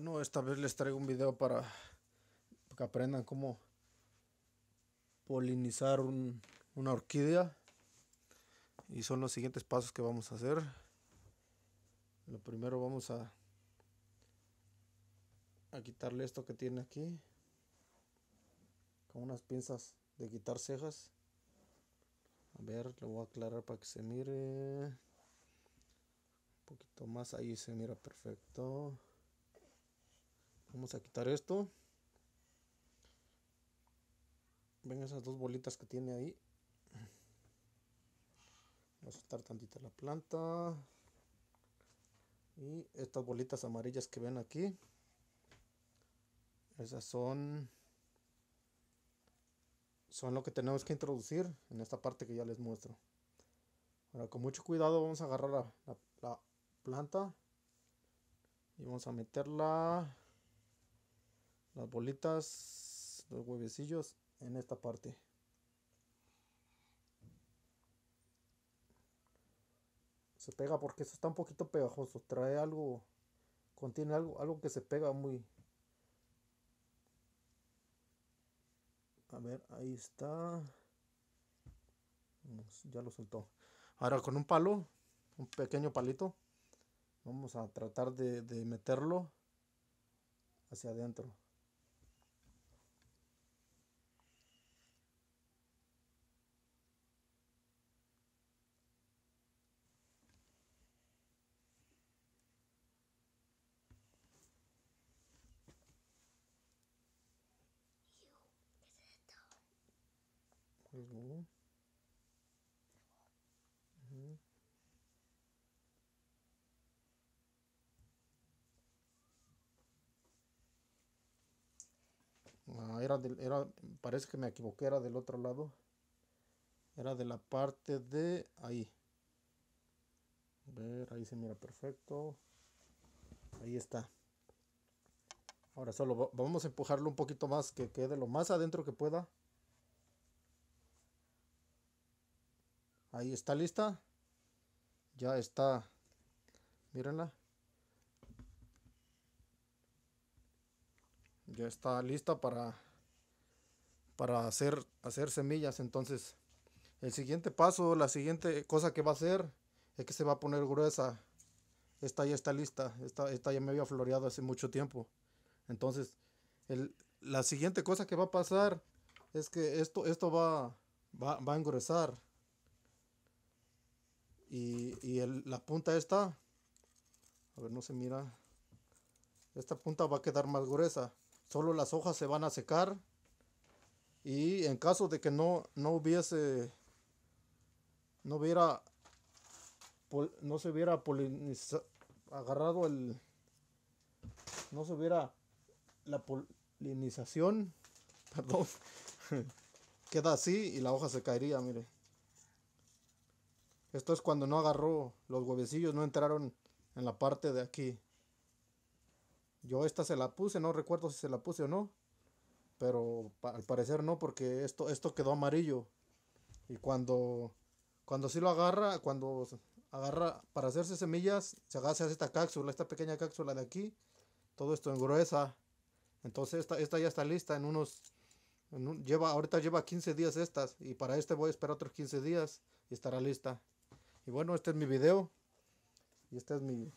Bueno, esta vez les traigo un video para que aprendan cómo polinizar una orquídea. Y son los siguientes pasos que vamos a hacer. Lo primero vamos a, a quitarle esto que tiene aquí. Con unas pinzas de quitar cejas. A ver, lo voy a aclarar para que se mire. Un poquito más, ahí se mira perfecto. Vamos a quitar esto. Ven esas dos bolitas que tiene ahí. Vamos a soltar tantita la planta. Y estas bolitas amarillas que ven aquí. Esas son... Son lo que tenemos que introducir en esta parte que ya les muestro. Ahora con mucho cuidado vamos a agarrar la, la planta. Y vamos a meterla bolitas, los huevecillos en esta parte. Se pega porque eso está un poquito pegajoso, trae algo, contiene algo, algo que se pega muy... A ver, ahí está. Ya lo soltó. Ahora con un palo, un pequeño palito, vamos a tratar de, de meterlo hacia adentro. Ah, parece que me equivoqué, era del otro lado. Era de la parte de ahí. A ver, ahí se mira perfecto. Ahí está. Ahora solo vamos a empujarlo un poquito más, que quede lo más adentro que pueda. Ahí está lista. Ya está. Mírenla. Ya está lista para para hacer hacer semillas, entonces el siguiente paso, la siguiente cosa que va a hacer es que se va a poner gruesa. Esta ya está lista, esta, ya me había floreado hace mucho tiempo. Entonces, la siguiente cosa que va a pasar es que esto, esto va, va, a engrosar y, la punta esta a ver no se mira esta punta va a quedar más gruesa solo las hojas se van a secar y en caso de que no no hubiese no hubiera no se hubiera polinizado agarrado el no se hubiera la polinización perdón queda así y la hoja se caería mire esto es cuando no agarró, los huevecillos no entraron en la parte de aquí. Yo esta se la puse, no recuerdo si se la puse o no. Pero al parecer no, porque esto, esto quedó amarillo. Y cuando, cuando sí lo agarra, cuando agarra para hacerse semillas, se hace esta cápsula, esta pequeña cápsula de aquí. Todo esto gruesa. Entonces esta, ya está lista en unos... lleva, ahorita lleva 15 días estas y para este voy a esperar otros 15 días y estará lista. Y bueno, este es mi video. Y esta es mi,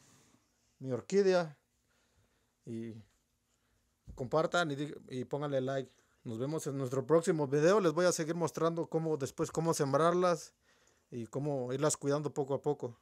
mi orquídea. Y compartan y, y pónganle like. Nos vemos en nuestro próximo video. Les voy a seguir mostrando cómo después cómo sembrarlas y cómo irlas cuidando poco a poco.